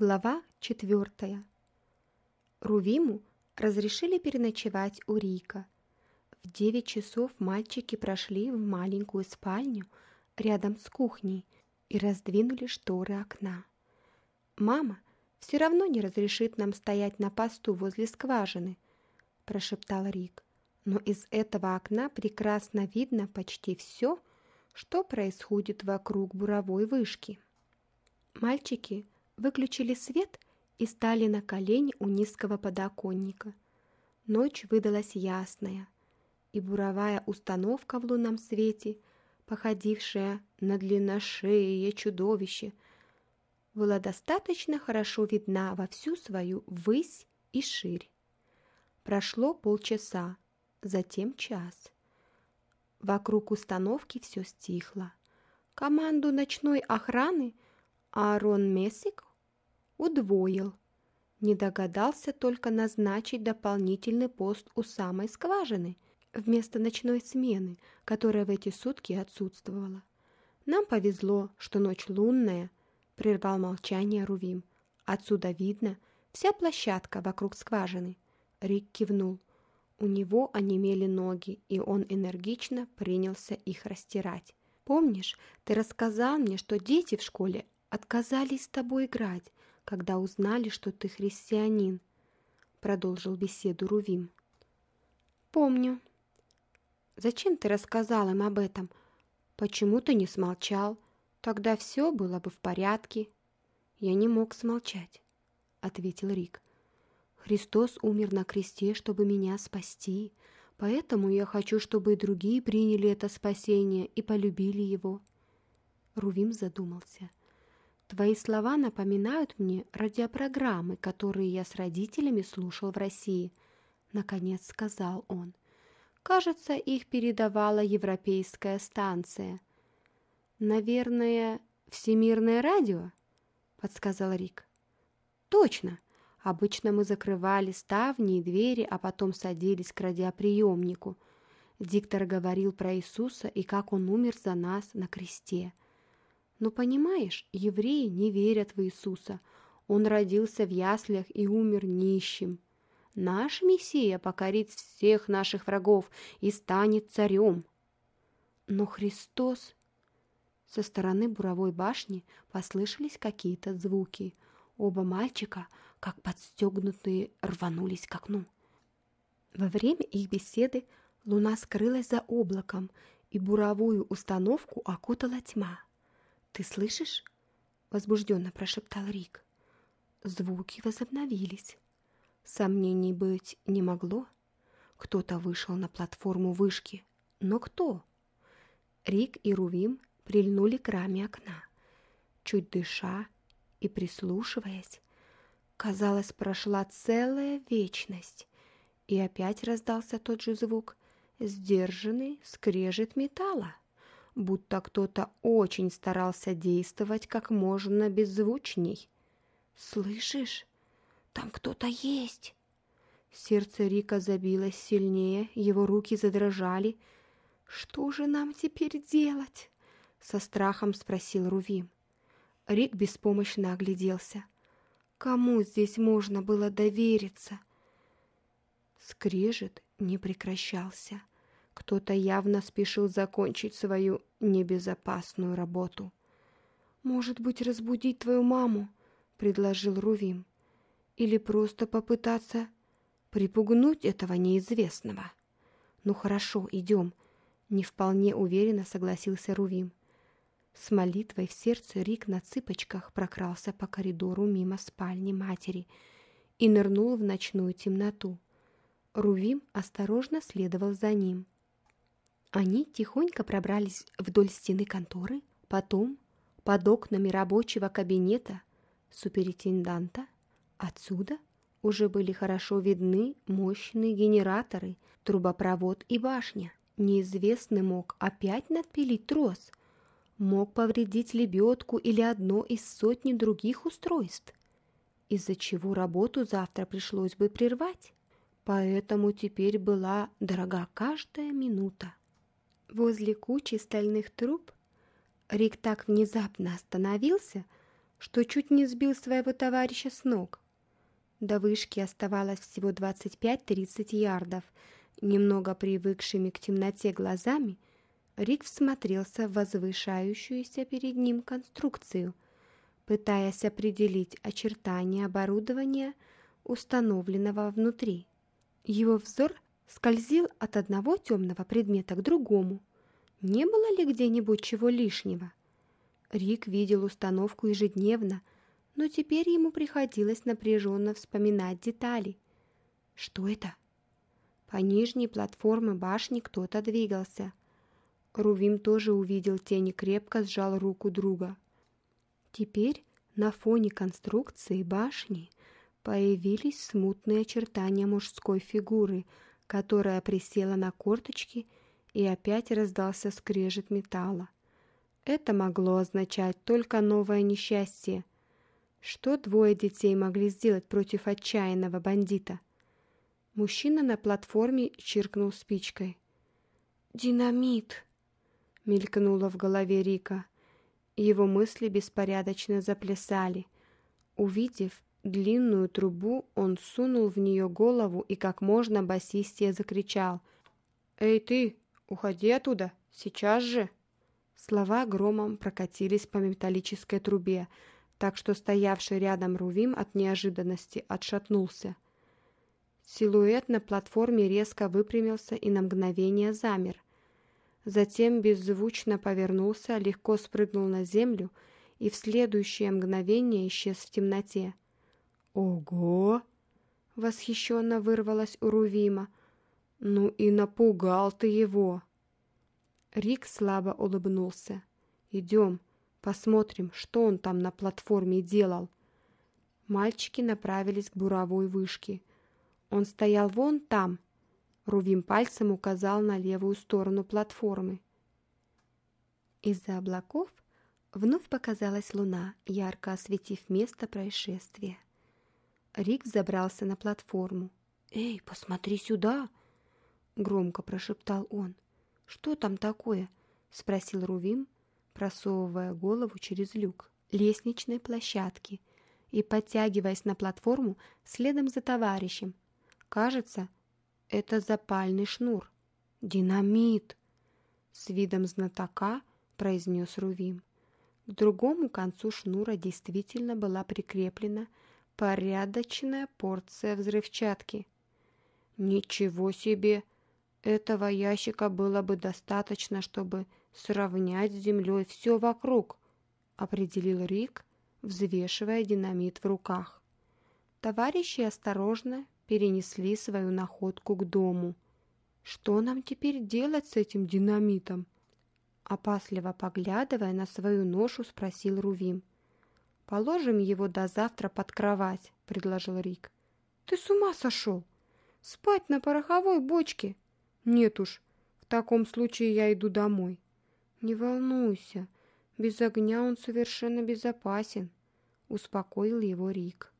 Глава 4. Рувиму разрешили переночевать у Рика. В 9 часов мальчики прошли в маленькую спальню рядом с кухней и раздвинули шторы окна. «Мама все равно не разрешит нам стоять на посту возле скважины», – прошептал Рик. «Но из этого окна прекрасно видно почти все, что происходит вокруг буровой вышки». Мальчики – выключили свет и стали на колени у низкого подоконника. Ночь выдалась ясная, и буровая установка в лунном свете, походившая на длинношее чудовище, была достаточно хорошо видна во всю свою высь и ширь. Прошло полчаса, затем час. Вокруг установки все стихло. Команду ночной охраны Аарон Мессик удвоил. Не догадался только назначить дополнительный пост у самой скважины вместо ночной смены, которая в эти сутки отсутствовала. «Нам повезло, что ночь лунная», — прервал молчание Рувим. «Отсюда видно вся площадка вокруг скважины». Рик кивнул. У него онемели ноги, и он энергично принялся их растирать. «Помнишь, ты рассказал мне, что дети в школе отказались с тобой играть, когда узнали, что ты христианин», — продолжил беседу Рувим. «Помню». «Зачем ты рассказал им об этом? Почему ты не смолчал? Тогда все было бы в порядке». «Я не мог смолчать», — ответил Рик. «Христос умер на кресте, чтобы меня спасти, поэтому я хочу, чтобы и другие приняли это спасение и полюбили его». Рувим задумался — Твои слова напоминают мне радиопрограммы, которые я с родителями слушал в России», — наконец сказал он. «Кажется, их передавала европейская станция». «Наверное, Всемирное радио?» — подсказал Рик. «Точно! Обычно мы закрывали ставни и двери, а потом садились к радиоприемнику. Диктор говорил про Иисуса и как он умер за нас на кресте». Но понимаешь, евреи не верят в Иисуса. Он родился в яслях и умер нищим. Наш Мессия покорит всех наших врагов и станет царем. Но Христос... Со стороны буровой башни послышались какие-то звуки. Оба мальчика, как подстегнутые, рванулись к окну. Во время их беседы луна скрылась за облаком, и буровую установку окутала тьма. «Ты слышишь?» — возбужденно прошептал Рик. Звуки возобновились. Сомнений быть не могло. Кто-то вышел на платформу вышки. Но кто? Рик и Рувим прильнули к раме окна. Чуть дыша и прислушиваясь, казалось, прошла целая вечность. И опять раздался тот же звук, сдержанный скрежет металла будто кто-то очень старался действовать как можно беззвучней. «Слышишь? Там кто-то есть!» Сердце Рика забилось сильнее, его руки задрожали. «Что же нам теперь делать?» — со страхом спросил Рувим. Рик беспомощно огляделся. «Кому здесь можно было довериться?» Скрежет не прекращался. Кто-то явно спешил закончить свою небезопасную работу. «Может быть, разбудить твою маму?» — предложил Рувим. «Или просто попытаться припугнуть этого неизвестного?» «Ну хорошо, идем», — не вполне уверенно согласился Рувим. С молитвой в сердце Рик на цыпочках прокрался по коридору мимо спальни матери и нырнул в ночную темноту. Рувим осторожно следовал за ним — они тихонько пробрались вдоль стены конторы, потом под окнами рабочего кабинета суперинтенданта. Отсюда уже были хорошо видны мощные генераторы, трубопровод и башня. Неизвестный мог опять надпилить трос, мог повредить лебедку или одно из сотни других устройств, из-за чего работу завтра пришлось бы прервать. Поэтому теперь была дорога каждая минута. Возле кучи стальных труб Рик так внезапно остановился, что чуть не сбил своего товарища с ног. До вышки оставалось всего 25-30 ярдов. Немного привыкшими к темноте глазами, Рик всмотрелся в возвышающуюся перед ним конструкцию, пытаясь определить очертания оборудования, установленного внутри. Его взор скользил от одного темного предмета к другому. Не было ли где-нибудь чего лишнего? Рик видел установку ежедневно, но теперь ему приходилось напряженно вспоминать детали. Что это? По нижней платформе башни кто-то двигался. Рувим тоже увидел тень и крепко сжал руку друга. Теперь на фоне конструкции башни появились смутные очертания мужской фигуры – которая присела на корточки, и опять раздался скрежет металла. Это могло означать только новое несчастье. Что двое детей могли сделать против отчаянного бандита? Мужчина на платформе чиркнул спичкой. «Динамит!» — мелькнуло в голове Рика. Его мысли беспорядочно заплясали. Увидев длинную трубу, он сунул в нее голову и как можно басистее закричал. «Эй ты, уходи оттуда, сейчас же!» Слова громом прокатились по металлической трубе, так что стоявший рядом Рувим от неожиданности отшатнулся. Силуэт на платформе резко выпрямился и на мгновение замер. Затем беззвучно повернулся, легко спрыгнул на землю и в следующее мгновение исчез в темноте. «Ого!» — восхищенно вырвалась у Рувима. «Ну и напугал ты его!» Рик слабо улыбнулся. «Идем, посмотрим, что он там на платформе делал». Мальчики направились к буровой вышке. «Он стоял вон там!» Рувим пальцем указал на левую сторону платформы. Из-за облаков вновь показалась луна, ярко осветив место происшествия. Рик забрался на платформу. «Эй, посмотри сюда!» Громко прошептал он. «Что там такое?» Спросил Рувим, просовывая голову через люк лестничной площадки и подтягиваясь на платформу следом за товарищем. «Кажется, это запальный шнур. Динамит!» С видом знатока произнес Рувим. К другому концу шнура действительно была прикреплена Порядочная порция взрывчатки. Ничего себе! Этого ящика было бы достаточно, чтобы сравнять с землей все вокруг, определил Рик, взвешивая динамит в руках. Товарищи осторожно перенесли свою находку к дому. Что нам теперь делать с этим динамитом? Опасливо поглядывая на свою ношу, спросил Рувим. «Положим его до завтра под кровать», — предложил Рик. «Ты с ума сошел? Спать на пороховой бочке? Нет уж, в таком случае я иду домой». «Не волнуйся, без огня он совершенно безопасен», — успокоил его Рик.